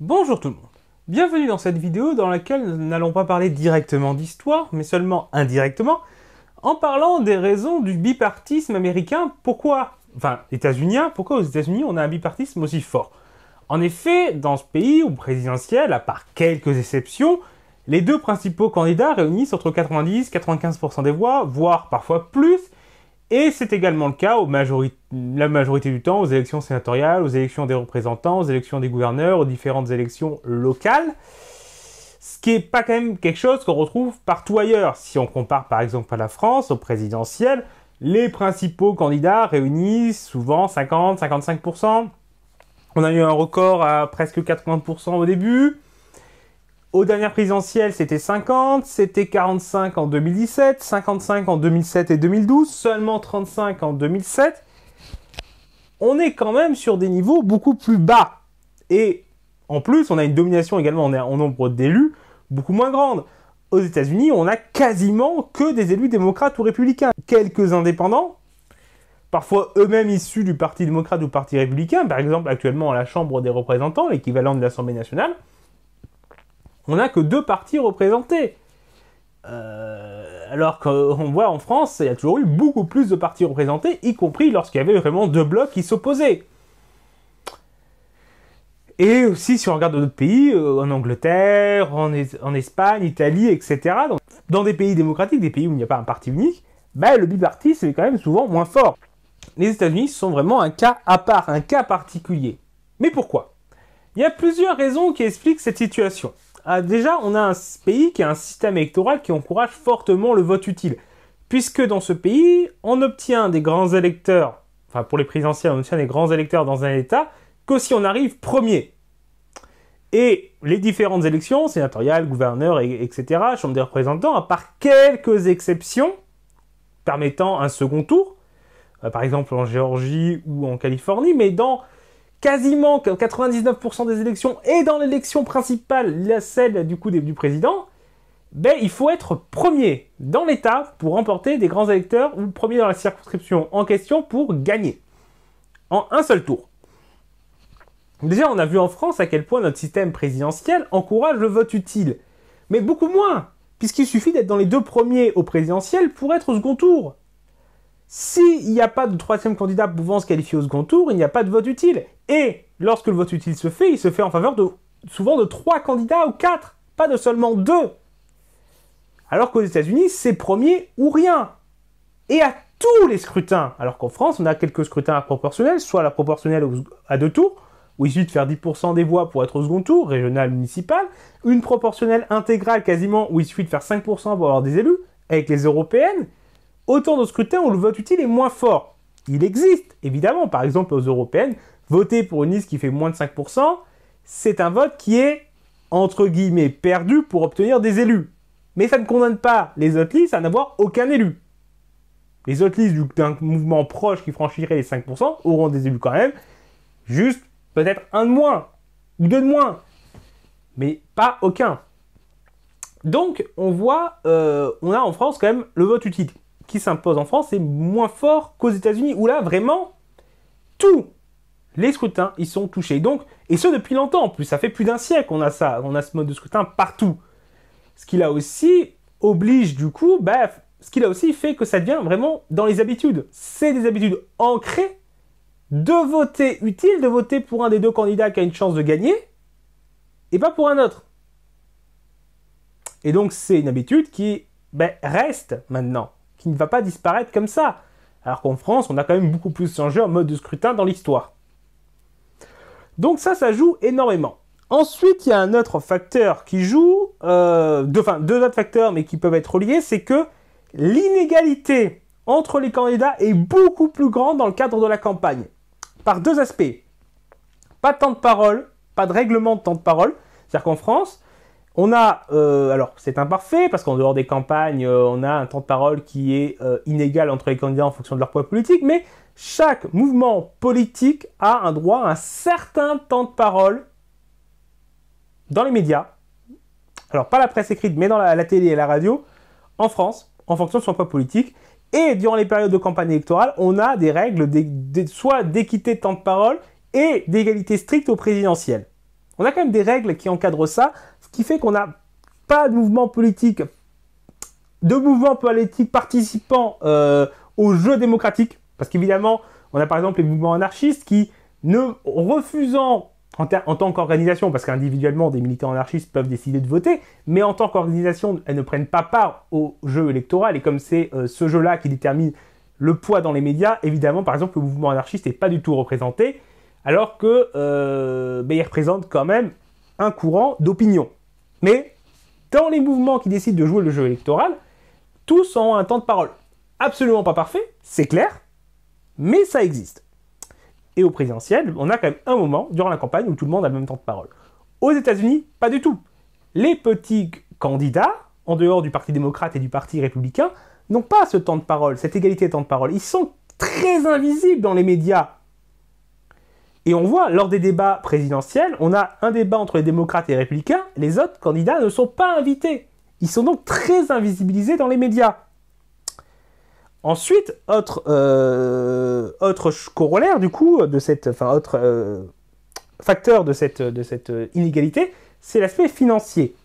Bonjour tout le monde Bienvenue dans cette vidéo dans laquelle nous n'allons pas parler directement d'histoire, mais seulement indirectement, en parlant des raisons du bipartisme américain, pourquoi, enfin états-unien, pourquoi aux états-unis on a un bipartisme aussi fort. En effet, dans ce pays où présidentiel, à part quelques exceptions, les deux principaux candidats réunissent entre 90 95% des voix, voire parfois plus, et c'est également le cas, la majorité du temps, aux élections sénatoriales, aux élections des représentants, aux élections des gouverneurs, aux différentes élections locales. Ce qui n'est pas quand même quelque chose qu'on retrouve partout ailleurs. Si on compare par exemple à la France, aux présidentielles, les principaux candidats réunissent souvent 50-55%. On a eu un record à presque 80% au début. Aux dernières présidentielles, c'était 50, c'était 45 en 2017, 55 en 2007 et 2012, seulement 35 en 2007. On est quand même sur des niveaux beaucoup plus bas. Et en plus, on a une domination également en nombre d'élus beaucoup moins grande. Aux États-Unis, on a quasiment que des élus démocrates ou républicains. Quelques indépendants, parfois eux-mêmes issus du Parti démocrate ou Parti républicain, par exemple actuellement à la Chambre des représentants, l'équivalent de l'Assemblée nationale, on n'a que deux partis représentés. Euh, alors qu'on voit en France, il y a toujours eu beaucoup plus de partis représentés, y compris lorsqu'il y avait vraiment deux blocs qui s'opposaient. Et aussi, si on regarde d'autres pays, euh, en Angleterre, en, Espagne, Italie, etc., dans des pays démocratiques, des pays où il n'y a pas un parti unique, bah, le bipartisme est quand même souvent moins fort. Les États-Unis sont vraiment un cas à part, un cas particulier. Mais pourquoi Il y a plusieurs raisons qui expliquent cette situation. Ah, déjà, on a un pays qui a un système électoral qui encourage fortement le vote utile. Puisque dans ce pays, on obtient des grands électeurs, enfin pour les présidentielles, on obtient des grands électeurs dans un État que si on arrive premier. Et les différentes élections, sénatoriales, gouverneurs, etc., Chambre des représentants, à part quelques exceptions permettant un second tour, euh, par exemple en Géorgie ou en Californie, mais dans quasiment 99% des élections et dans l'élection principale, la celle du coup du président, ben, il faut être premier dans l'État pour remporter des grands électeurs ou premier dans la circonscription en question pour gagner en un seul tour. Déjà, on a vu en France à quel point notre système présidentiel encourage le vote utile, mais beaucoup moins, puisqu'il suffit d'être dans les deux premiers au présidentiel pour être au second tour. S'il n'y a pas de troisième candidat pouvant se qualifier au second tour, il n'y a pas de vote utile. Et lorsque le vote utile se fait, il se fait en faveur de souvent de trois candidats ou quatre, pas de seulement deux. Alors qu'aux États-Unis, c'est premier ou rien. Et à tous les scrutins, alors qu'en France, on a quelques scrutins à proportionnel, soit la proportionnelle à deux tours, où il suffit de faire 10% des voix pour être au second tour, régional, municipal, une proportionnelle intégrale quasiment, où il suffit de faire 5% pour avoir des élus, avec les européennes, autant de scrutins où le vote utile est moins fort. Il existe, évidemment, par exemple aux européennes, voter pour une liste qui fait moins de 5%, c'est un vote qui est, entre guillemets, perdu pour obtenir des élus. Mais ça ne condamne pas les autres listes à n'avoir aucun élu. Les autres listes d'un mouvement proche qui franchirait les 5% auront des élus quand même, juste peut-être un de moins, ou deux de moins, mais pas aucun. Donc on voit, euh, on a en France quand même le vote utile qui s'impose en France est moins fort qu'aux États-Unis, où là, vraiment, tous les scrutins y sont touchés. Donc, et ce depuis longtemps en plus, ça fait plus d'un siècle qu'on a ça, on a ce mode de scrutin partout. Ce qui là aussi oblige du coup, bah, ce qui là aussi fait que ça devient vraiment dans les habitudes. C'est des habitudes ancrées de voter utile, de voter pour un des deux candidats qui a une chance de gagner, et pas pour un autre. Et donc c'est une habitude qui ben, reste maintenant qui ne va pas disparaître comme ça. Alors qu'en France, on a quand même beaucoup plus changé en mode de scrutin dans l'histoire. Donc ça, ça joue énormément. Ensuite, il y a un autre facteur qui joue, euh, enfin deux autres facteurs, mais qui peuvent être reliés, c'est que l'inégalité entre les candidats est beaucoup plus grande dans le cadre de la campagne. Par deux aspects. Pas de temps de parole, pas de règlement de temps de parole. C'est-à-dire qu'en France, on a, euh, alors c'est imparfait, parce qu'en dehors des campagnes, euh, on a un temps de parole qui est euh, inégal entre les candidats en fonction de leur poids politique, mais chaque mouvement politique a un droit à un certain temps de parole dans les médias, alors pas la presse écrite, mais dans la, télé et la radio, en France, en fonction de son poids politique. Et durant les périodes de campagne électorale, on a des règles soit d'équité de temps de parole et d'égalité stricte au présidentiel. On a quand même des règles qui encadrent ça, ce qui fait qu'on n'a pas de mouvement politique, de mouvement politique participant euh, au jeu démocratique. Parce qu'évidemment, on a par exemple les mouvements anarchistes qui, ne refusant en, tant qu'organisation, parce qu'individuellement des militants anarchistes peuvent décider de voter, mais en tant qu'organisation, elles ne prennent pas part au jeu électoral. Et comme c'est euh, ce jeu-là qui détermine le poids dans les médias, évidemment, par exemple, le mouvement anarchiste n'est pas du tout représenté, alors que euh, ben, il représente quand même un courant d'opinion. Mais dans les mouvements qui décident de jouer le jeu électoral, tous ont un temps de parole. Absolument pas parfait, c'est clair, mais ça existe. Et au présidentiel, on a quand même un moment durant la campagne où tout le monde a le même temps de parole. Aux États-Unis, pas du tout. Les petits candidats, en dehors du Parti démocrate et du Parti républicain, n'ont pas ce temps de parole, cette égalité de temps de parole. Ils sont très invisibles dans les médias et on voit, lors des débats présidentiels, on a un débat entre les démocrates et les républicains, les autres candidats ne sont pas invités. Ils sont donc très invisibilisés dans les médias. Ensuite, autre, euh, corollaire du coup, de cette, enfin, autre euh, facteur de cette, de cette euh, inégalité, c'est l'aspect financier.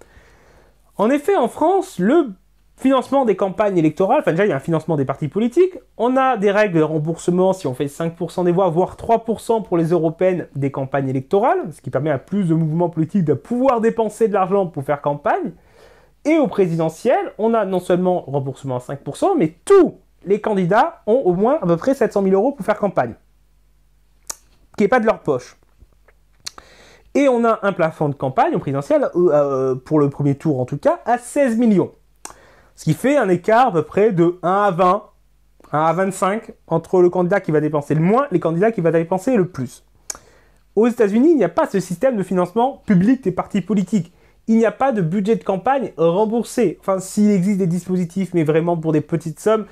En effet, en France, le Financement des campagnes électorales, enfin déjà il y a un financement des partis politiques, on a des règles de remboursement si on fait 5% des voix, voire 3% pour les européennes des campagnes électorales, ce qui permet à plus de mouvements politiques de pouvoir dépenser de l'argent pour faire campagne. Et au présidentiel, on a non seulement remboursement à 5%, mais tous les candidats ont au moins à peu près 700 000 euros pour faire campagne, qui n'est pas de leur poche. Et on a un plafond de campagne au présidentiel, euh, euh, pour le premier tour en tout cas, à 16 millions. Ce qui fait un écart à peu près de 1 à 20, 1 à 25 entre le candidat qui va dépenser le moins et les candidats qui va dépenser le plus. Aux États-Unis, il n'y a pas ce système de financement public des partis politiques. Il n'y a pas de budget de campagne remboursé. Enfin, s'il existe des dispositifs, mais vraiment pour des petites sommes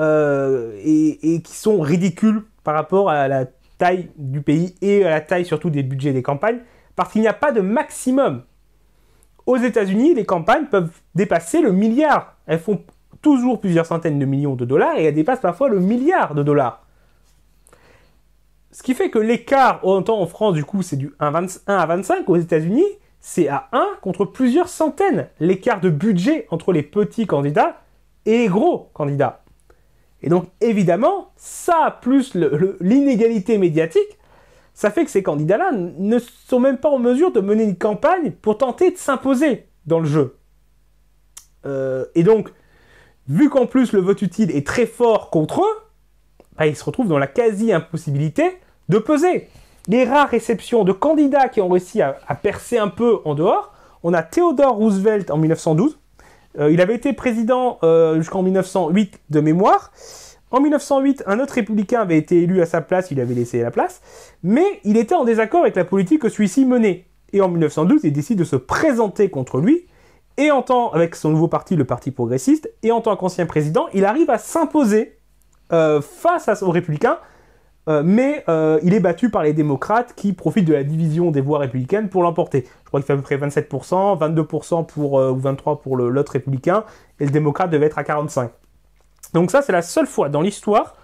euh, et, et qui sont ridicules par rapport à la taille du pays et à la taille surtout des budgets des campagnes, parce qu'il n'y a pas de maximum. Aux États-Unis, les campagnes peuvent dépasser le milliard. Elles font toujours plusieurs centaines de millions de dollars et elles dépassent parfois le milliard de dollars. Ce qui fait que l'écart, autant en France, du coup, c'est du 1, à 25. Aux États-Unis, c'est à 1 contre plusieurs centaines l'écart de budget entre les petits candidats et les gros candidats. Et donc, évidemment, ça, plus l'inégalité médiatique, ça fait que ces candidats-là ne sont même pas en mesure de mener une campagne pour tenter de s'imposer dans le jeu. Euh, et donc, vu qu'en plus le vote utile est très fort contre eux, bah, ils se retrouvent dans la quasi-impossibilité de peser. Les rares réceptions de candidats qui ont réussi à, percer un peu en dehors, on a Theodore Roosevelt en 1912. Euh, il avait été président euh, jusqu'en 1908 de mémoire. En 1908, un autre républicain avait été élu à sa place, il avait laissé la place, mais il était en désaccord avec la politique que celui-ci menait. Et en 1912, il décide de se présenter contre lui, et en tant, avec son nouveau parti, le Parti progressiste, et en tant qu'ancien président, il arrive à s'imposer euh, face aux républicains, euh, mais euh, il est battu par les démocrates qui profitent de la division des voix républicaines pour l'emporter. Je crois qu'il fait à peu près 27%, 22% pour, ou 23% pour l'autre républicain, et le démocrate devait être à 45%. Donc ça, c'est la seule fois dans l'histoire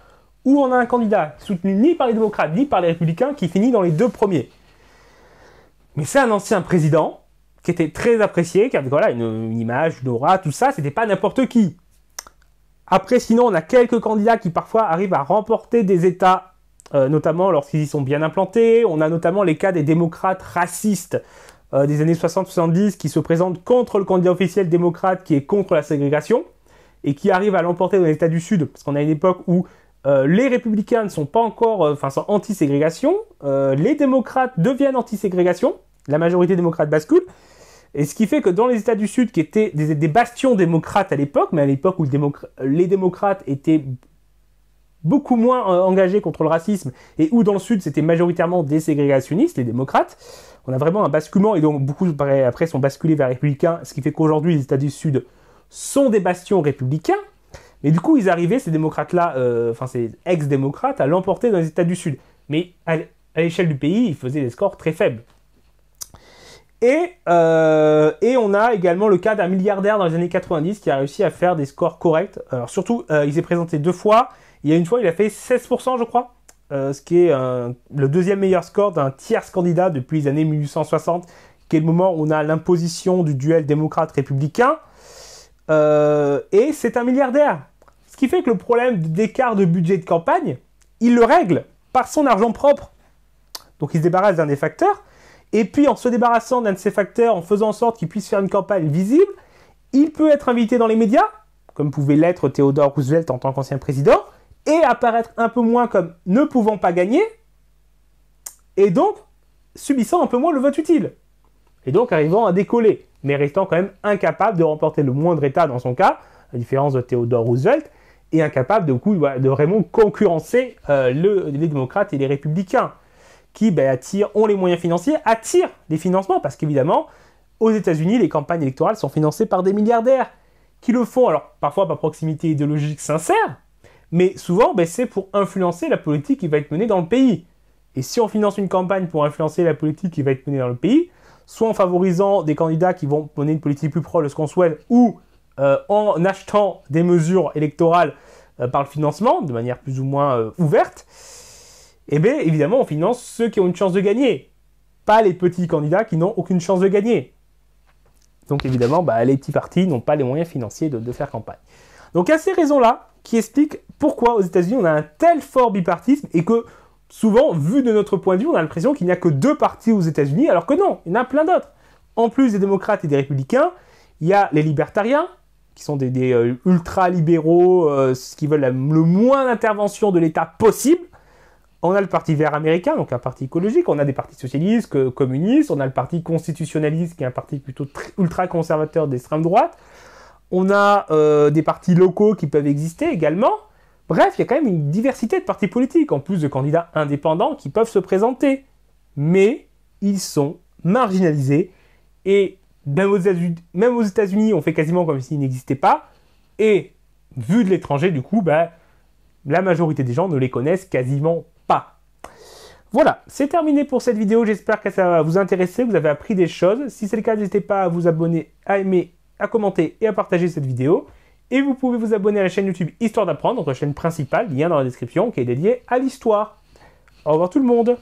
où on a un candidat soutenu ni par les démocrates ni par les républicains qui finit dans les deux premiers. Mais c'est un ancien président qui était très apprécié, qui avait voilà, une, image, une aura, tout ça, c'était pas n'importe qui. Après, sinon, on a quelques candidats qui parfois arrivent à remporter des États, euh, notamment lorsqu'ils y sont bien implantés. On a notamment les cas des démocrates racistes euh, des années 60-70 qui se présentent contre le candidat officiel démocrate qui est contre la ségrégation et qui arrive à l'emporter dans les États du Sud, parce qu'on a une époque où euh, les républicains ne sont pas encore, euh, enfin, sont anti-ségrégation, euh, les démocrates deviennent anti-ségrégation, la majorité démocrate bascule, et ce qui fait que dans les États du Sud, qui étaient des, bastions démocrates à l'époque, mais à l'époque où les démocrates étaient beaucoup moins engagés contre le racisme, et où dans le Sud c'était majoritairement des ségrégationnistes, les démocrates, on a vraiment un basculement, et donc beaucoup après sont basculés vers les républicains, ce qui fait qu'aujourd'hui les États du Sud sont des bastions républicains, mais du coup, ils arrivaient, ces démocrates-là, euh, enfin ces ex-démocrates, à l'emporter dans les États du Sud. Mais à, l'échelle du pays, ils faisaient des scores très faibles. Euh, et, on a également le cas d'un milliardaire dans les années 90 qui a réussi à faire des scores corrects. Alors surtout, euh, il s'est présenté deux fois. Il y a une fois, il a fait 16%, je crois, ce qui est le deuxième meilleur score d'un tiers candidat depuis les années 1860, qui est le moment où on a l'imposition du duel démocrate-républicain. Euh, et c'est un milliardaire. Ce qui fait que le problème d'écart de budget de campagne, il le règle par son argent propre. Donc il se débarrasse d'un des facteurs. Et puis en se débarrassant d'un de ces facteurs, en faisant en sorte qu'il puisse faire une campagne visible, il peut être invité dans les médias, comme pouvait l'être Theodore Roosevelt en tant qu'ancien président, et apparaître un peu moins comme ne pouvant pas gagner, et donc subissant un peu moins le vote utile, et donc arrivant à décoller mais restant quand même incapable de remporter le moindre État dans son cas, à la différence de Theodore Roosevelt, et incapable de, vraiment concurrencer euh, les démocrates et les républicains, qui ben, ont les moyens financiers, attirent les financements, parce qu'évidemment, aux États-Unis, les campagnes électorales sont financées par des milliardaires, qui le font, alors parfois par proximité idéologique sincère, mais souvent ben, c'est pour influencer la politique qui va être menée dans le pays. Et si on finance une campagne pour influencer la politique qui va être menée dans le pays, soit en favorisant des candidats qui vont mener une politique plus proche de ce qu'on souhaite, ou euh, en achetant des mesures électorales euh, par le financement, de manière plus ou moins euh, ouverte, eh bien évidemment on finance ceux qui ont une chance de gagner, pas les petits candidats qui n'ont aucune chance de gagner. Donc évidemment, bah, les petits partis n'ont pas les moyens financiers de, de faire campagne. Donc a ces raisons-là, qui expliquent pourquoi aux États-Unis on a un tel fort bipartisme et que souvent, vu de notre point de vue, on a l'impression qu'il n'y a que deux partis aux États-Unis, alors que non, il y en a plein d'autres. En plus des démocrates et des républicains, il y a les libertariens, qui sont des, euh, ultra-libéraux, euh, qui veulent le moins d'intervention de l'État possible. On a le Parti vert américain, donc un parti écologique. On a des partis socialistes, euh, communistes. On a le Parti constitutionnaliste, qui est un parti plutôt ultra-conservateur d'extrême droite. On a des partis locaux qui peuvent exister également. Bref, il y a quand même une diversité de partis politiques, en plus de candidats indépendants qui peuvent se présenter. Mais ils sont marginalisés et même aux États-Unis, on fait quasiment comme s'ils n'existaient pas. Et vu de l'étranger, du coup, ben, la majorité des gens ne les connaissent quasiment pas. Voilà, c'est terminé pour cette vidéo. J'espère que ça va vous intéresser, vous avez appris des choses. Si c'est le cas, n'hésitez pas à vous abonner, à aimer, à commenter et à partager cette vidéo. Et vous pouvez vous abonner à la chaîne YouTube Histoire d'apprendre, notre chaîne principale, lien dans la description, qui est dédiée à l'histoire. Au revoir tout le monde